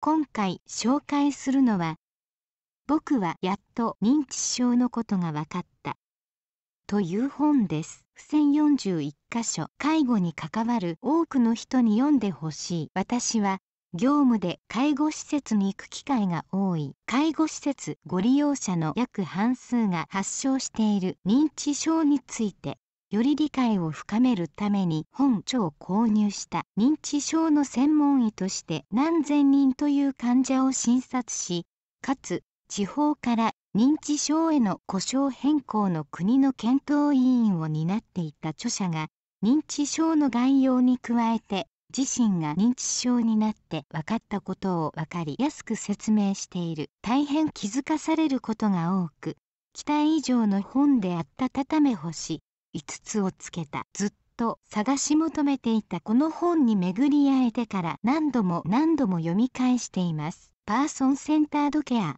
今回紹介するのは僕はやっと認知症のことが分かったという本です付箋4 1箇所介護に関わる多くの人に読んでほしい私は業務で介護施設に行く機会が多い介護施設ご利用者の約半数が発症している認知症についてより理解を深めるために本書を購入した認知症の専門医として何千人という患者を診察しかつ地方から認知症への故障変更の国の検討委員を担っていた著者が認知症の概要に加えて自身が認知症になって分かったことを分かりやすく説明している大変気づかされることが多く期待以上の本であったたため星5つをつけたずっと探し求めていたこの本に巡り合えてから何度も何度も読み返していますパーソンセンタードケア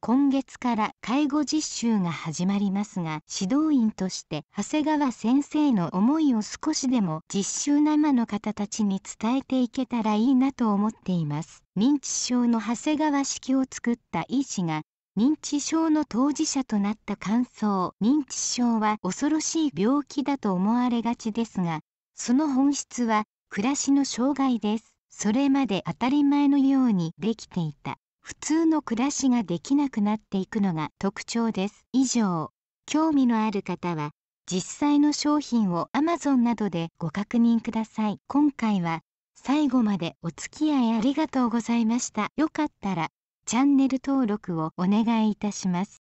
今月から介護実習が始まりますが指導員として長谷川先生の思いを少しでも実習生の方たちに伝えていけたらいいなと思っています認知症の長谷川式を作った医師が認知症の当事者となった感想認知症は恐ろしい病気だと思われがちですがその本質は暮らしの障害ですそれまで当たり前のようにできていた普通の暮らしができなくなっていくのが特徴です以上興味のある方は実際の商品を Amazon などでご確認ください今回は最後までお付き合いありがとうございましたよかったらチャンネル登録をお願いいたします